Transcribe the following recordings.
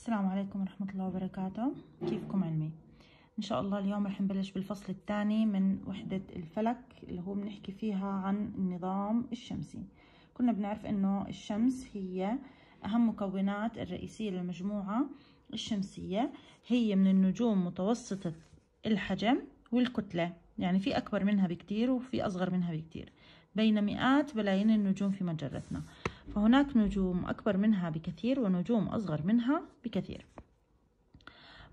السلام عليكم ورحمة الله وبركاته كيفكم علمي إن شاء الله اليوم رح نبلش بالفصل الثاني من وحدة الفلك اللي هو بنحكي فيها عن النظام الشمسي كنا بنعرف إنه الشمس هي أهم مكونات الرئيسية للمجموعة الشمسية هي من النجوم متوسطة الحجم والكتلة يعني في أكبر منها بكتير وفي أصغر منها بكتير بين مئات بلايين النجوم في مجرتنا فهناك نجوم أكبر منها بكثير ونجوم أصغر منها بكثير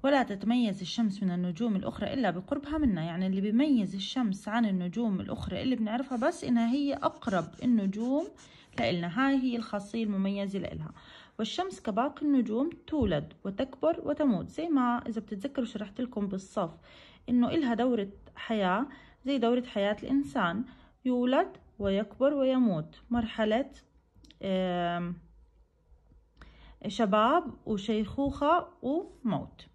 ولا تتميز الشمس من النجوم الأخرى إلا بقربها منا يعني اللي بيميز الشمس عن النجوم الأخرى اللي بنعرفها بس إنها هي أقرب النجوم لإلنا هاي هي الخاصية المميزة لإلها والشمس كباقي النجوم تولد وتكبر وتموت زي ما إذا بتتذكروا شرحت لكم بالصف إنه إلها دورة حياة زي دورة حياة الإنسان يولد ويكبر ويموت مرحلة شباب وشيخوخة وموت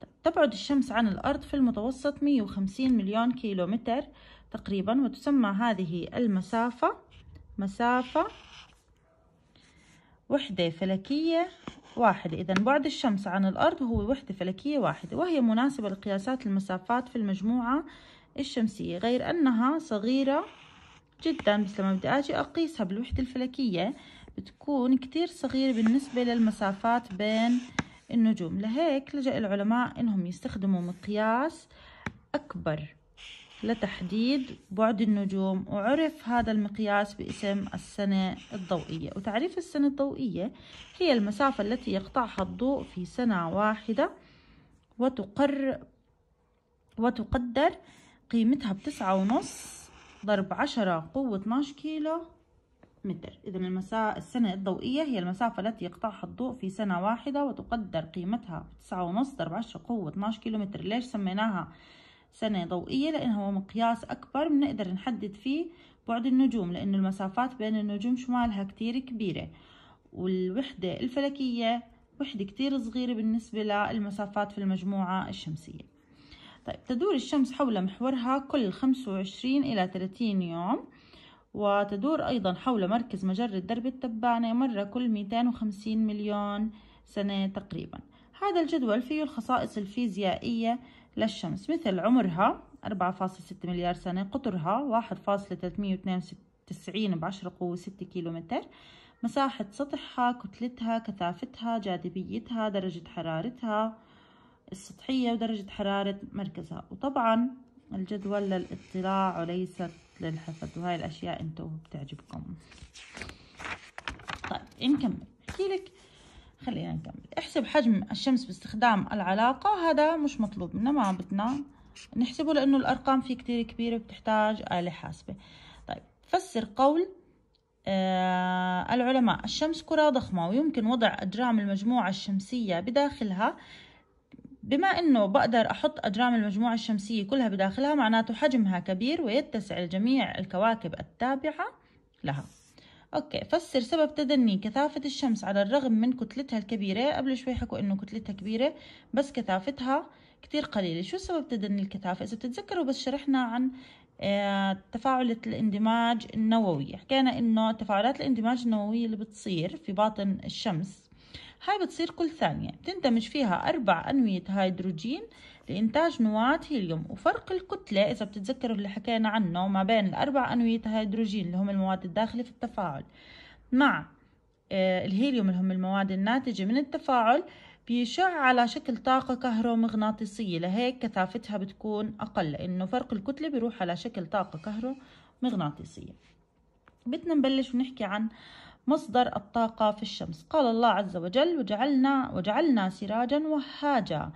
طيب، تبعد الشمس عن الأرض في المتوسط 150 مليون كيلومتر تقريبا وتسمى هذه المسافة مسافة وحدة فلكية واحدة إذا بعد الشمس عن الأرض هو وحدة فلكية واحدة وهي مناسبة لقياسات المسافات في المجموعة الشمسية غير أنها صغيرة جدا بس لما بدي أجي أقيسها بالوحدة الفلكية بتكون كتير صغيرة بالنسبة للمسافات بين النجوم لهيك لجأ العلماء إنهم يستخدموا مقياس أكبر لتحديد بعد النجوم وعرف هذا المقياس باسم السنة الضوئية وتعريف السنة الضوئية هي المسافة التي يقطعها الضوء في سنة واحدة وتقر وتقدر قيمتها بتسعة ونص ضرب عشرة قوة 12 كيلو متر إذا المسا... السنة الضوئية هي المسافة التي يقطعها الضوء في سنة واحدة وتقدر قيمتها تسعة ونص ضرب عشرة قوة 12 كيلو متر ليش سميناها سنة ضوئية لأنها هو مقياس أكبر بنقدر نحدد فيه بعد النجوم لأن المسافات بين النجوم شمالها كتير كبيرة والوحدة الفلكية وحدة كتير صغيرة بالنسبة للمسافات في المجموعة الشمسية طيب تدور الشمس حول محورها كل 25 إلى 30 يوم وتدور أيضا حول مركز مجرة درب التبانة مرة كل 250 مليون سنة تقريبا هذا الجدول فيه الخصائص الفيزيائية للشمس مثل عمرها 4.6 مليار سنة قطرها 1.392 بعشرة قوة 6 كيلومتر مساحة سطحها كتلتها كثافتها جاذبيتها درجة حرارتها السطحية ودرجة حرارة مركزها وطبعا الجدول للاطلاع وليست للحفظ وهاي الأشياء انتو بتعجبكم طيب نكمل احكي لك خلينا نكمل احسب حجم الشمس باستخدام العلاقة هذا مش مطلوب منا ما بدنا نحسبه لأنه الأرقام فيه كتير كبيرة بتحتاج آلة حاسبة طيب فسر قول آه العلماء الشمس كرة ضخمة ويمكن وضع أجرام المجموعة الشمسية بداخلها بما أنه بقدر أحط أجرام المجموعة الشمسية كلها بداخلها معناته حجمها كبير ويتسع لجميع الكواكب التابعة لها أوكي فسر سبب تدني كثافة الشمس على الرغم من كتلتها الكبيرة قبل شوي حكوا إنه كتلتها كبيرة بس كثافتها كتير قليلة شو سبب تدني الكثافة إذا بتتذكروا بس شرحنا عن آه، تفاعلات الاندماج النووي حكينا إنه تفاعلات الاندماج النووي اللي بتصير في باطن الشمس هاي بتصير كل ثانية بتندمج فيها أربع أنوية هيدروجين لإنتاج نواة هيليوم وفرق الكتلة إذا بتتذكروا اللي حكينا عنه ما بين الأربع أنوية هيدروجين اللي هم المواد الداخلة في التفاعل مع آه، الهيليوم اللي هم المواد الناتجة من التفاعل بيشع على شكل طاقة كهرومغناطيسية لهيك كثافتها بتكون أقل لأنه فرق الكتلة بيروح على شكل طاقة كهرومغناطيسية بدنا نبلش ونحكي عن مصدر الطاقة في الشمس قال الله عز وجل وجعلنا, وجعلنا سراجا وهاجا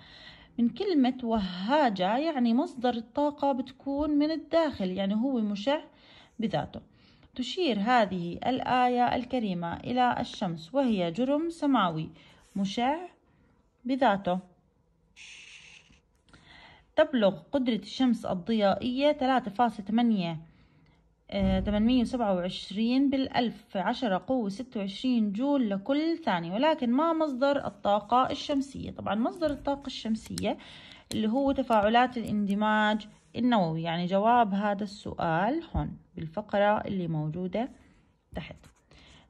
من كلمة وهاجة يعني مصدر الطاقة بتكون من الداخل يعني هو مشع بذاته تشير هذه الآية الكريمة إلى الشمس وهي جرم سماوي مشع بذاته تبلغ قدرة الشمس الضيائية 827 آه، بالألف عشرة قوة قوة 26 جول لكل ثانية ولكن ما مصدر الطاقة الشمسية طبعا مصدر الطاقة الشمسية اللي هو تفاعلات الاندماج النووي يعني جواب هذا السؤال هون بالفقرة اللي موجودة تحت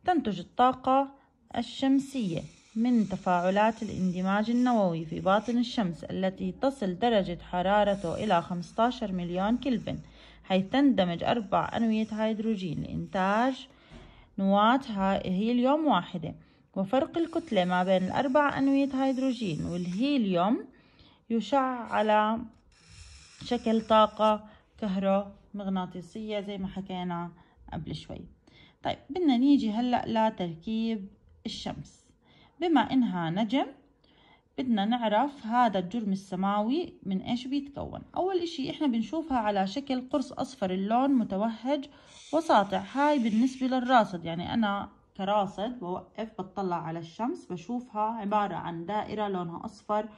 تنتج الطاقة الشمسية من تفاعلات الاندماج النووي في باطن الشمس التي تصل درجة حرارته إلى 15 مليون كلفن تندمج أربع أنوية هيدروجين لإنتاج نواة هيليوم واحدة وفرق الكتلة ما بين الأربع أنوية هيدروجين والهيليوم يشع على شكل طاقة كهرومغناطيسية زي ما حكينا قبل شوي طيب بدنا نيجي هلأ لتركيب الشمس بما إنها نجم بدنا نعرف هذا الجرم السماوي من إيش بيتكون أول إشي إحنا بنشوفها على شكل قرص أصفر اللون متوهج وساطع هاي بالنسبة للراصد يعني أنا كراصد بوقف بطلع على الشمس بشوفها عبارة عن دائرة لونها أصفر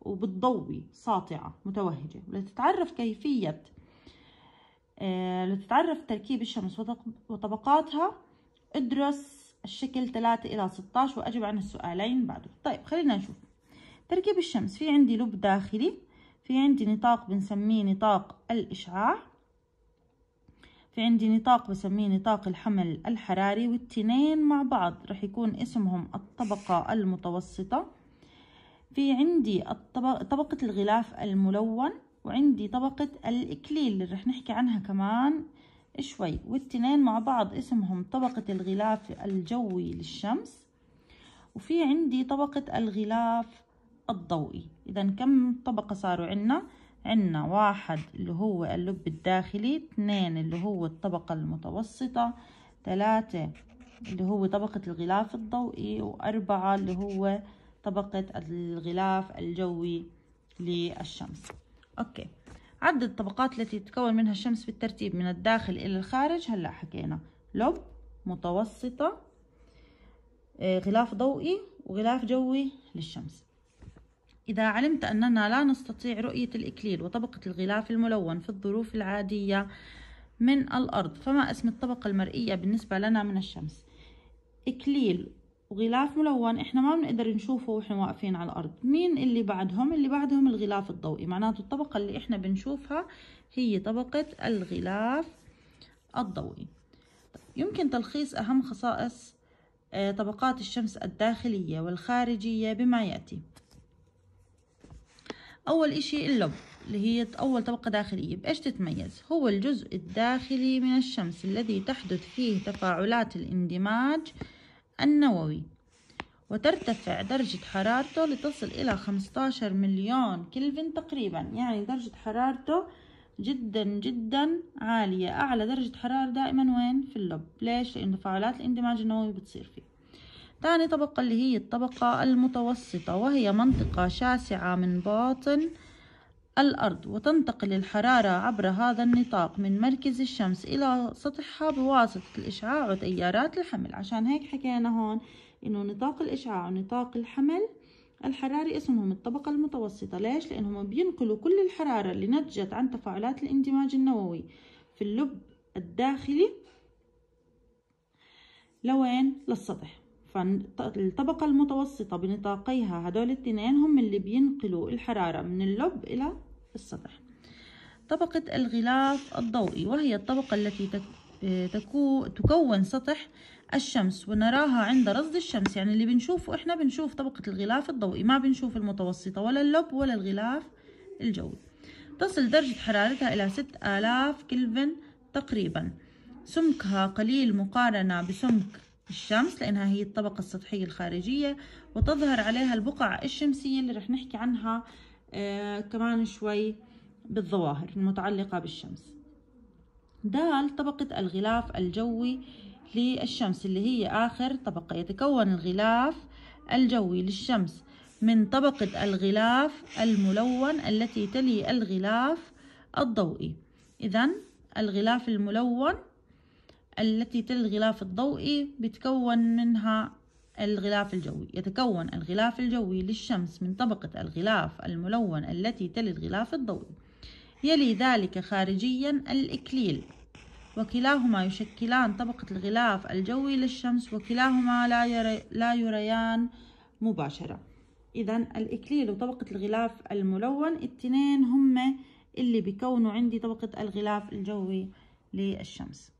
وبتضوي ساطعة متوهجة لتتعرف كيفية آه، لتتعرف تركيب الشمس وطبقاتها ادرس الشكل 3 إلى 16 وأجب عن السؤالين بعده طيب خلينا نشوف تركيب الشمس في عندي لب داخلي في عندي نطاق بنسميه نطاق الإشعاع في عندي نطاق بسميه نطاق الحمل الحراري والتنين مع بعض رح يكون اسمهم الطبقة المتوسطة في عندي الطبق طبقة الغلاف الملون وعندي طبقة الإكليل اللي رح نحكي عنها كمان شوي والتنين مع بعض اسمهم طبقة الغلاف الجوي للشمس وفي عندي طبقة الغلاف الضوئي اذا كم طبقة صاروا عنا عنا واحد اللي هو اللب الداخلي اثنين اللي هو الطبقة المتوسطة ثلاثة اللي هو طبقة الغلاف الضوئي وأربعة اللي هو طبقة الغلاف الجوي للشمس أوكي عدد الطبقات التي تتكون منها الشمس بالترتيب من الداخل إلى الخارج هلأ حكينا لب متوسطة آه، غلاف ضوئي وغلاف جوي للشمس إذا علمت أننا لا نستطيع رؤية الإكليل وطبقة الغلاف الملون في الظروف العادية من الأرض فما اسم الطبقة المرئية بالنسبة لنا من الشمس إكليل وغلاف ملون إحنا ما بنقدر نشوفه وإحنا واقفين على الأرض مين اللي بعدهم اللي بعدهم الغلاف الضوئي معناته الطبقة اللي إحنا بنشوفها هي طبقة الغلاف الضوئي يمكن تلخيص أهم خصائص آه، طبقات الشمس الداخلية والخارجية بما يأتي أول إشي اللب اللي هي أول طبقة داخلية بإيش تتميز؟ هو الجزء الداخلي من الشمس الذي تحدث فيه تفاعلات الاندماج النووي وترتفع درجة حرارته لتصل إلى 15 مليون كلفن تقريبا يعني درجة حرارته جدا جدا عالية أعلى درجة حرارة دائما وين؟ في اللب ليش؟ لأن تفاعلات الاندماج النووي بتصير فيه تاني طبقة اللي هي الطبقة المتوسطة وهي منطقة شاسعة من باطن الأرض وتنتقل الحرارة عبر هذا النطاق من مركز الشمس إلى سطحها بواسطة الإشعاع وتيارات الحمل عشان هيك حكينا هون إنه نطاق الإشعاع ونطاق الحمل الحراري اسمهم الطبقة المتوسطة ليش؟ لأنهم بينقلوا كل الحرارة اللي نتجت عن تفاعلات الاندماج النووي في اللب الداخلي لوين؟ للسطح فالطبقة المتوسطة بنطاقيها هدول التنين هم اللي بينقلوا الحرارة من اللب إلى السطح طبقة الغلاف الضوئي وهي الطبقة التي آه، تكو تكون سطح الشمس ونراها عند رصد الشمس يعني اللي بنشوفه احنا بنشوف طبقة الغلاف الضوئي ما بنشوف المتوسطة ولا اللب ولا الغلاف الجوي تصل درجة حرارتها إلى 6000 كلفن تقريبا سمكها قليل مقارنة بسمك الشمس لأنها هي الطبقة السطحية الخارجية وتظهر عليها البقع الشمسية اللي رح نحكي عنها آه كمان شوي بالظواهر المتعلقة بالشمس دال طبقة الغلاف الجوي للشمس اللي هي آخر طبقة يتكون الغلاف الجوي للشمس من طبقة الغلاف الملون التي تلي الغلاف الضوئي إذا الغلاف الملون التي تلي الغلاف الضوئي بتكون منها الغلاف الجوي يتكون الغلاف الجوي للشمس من طبقة الغلاف الملون التي تلي الغلاف الضوئي يلي ذلك خارجيا الإكليل وكلاهما يشكلان طبقة الغلاف الجوي للشمس وكلاهما لا, يري لا يريان مباشرة إذا الإكليل وطبقة الغلاف الملون التنين هم اللي بيكونوا عندي طبقة الغلاف الجوي للشمس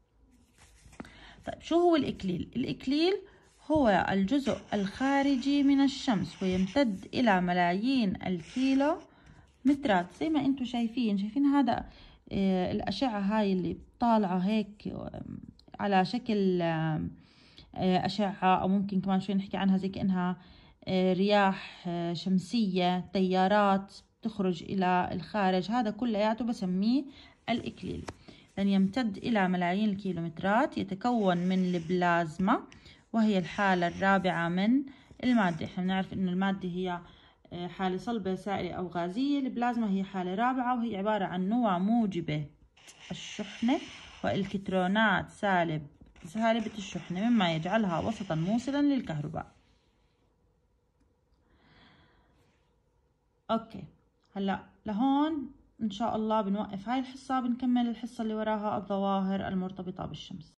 طيب شو هو الإكليل؟ الإكليل هو الجزء الخارجي من الشمس ويمتد إلى ملايين الكيلو مترات زي ما انتم شايفين شايفين هذا آه، الأشعة هاي اللي طالعة هيك آه، على شكل آه، أشعة أو ممكن كمان شوي نحكي عنها زي كأنها رياح شمسية تيارات تخرج إلى الخارج هذا كلياته بسميه الإكليل لن يمتد إلى ملايين الكيلومترات يتكون من البلازما وهي الحالة الرابعة من المادة احنا بنعرف إنه المادة هي آه، حالة صلبة سائلة أو غازية البلازما هي حالة رابعة وهي عبارة عن نوع موجبة الشحنة والكترونات سالب سالبة الشحنة مما يجعلها وسطا موصلا للكهرباء اوكي هلا لهون إن شاء الله بنوقف هاي الحصة بنكمل الحصة اللي وراها الظواهر المرتبطة بالشمس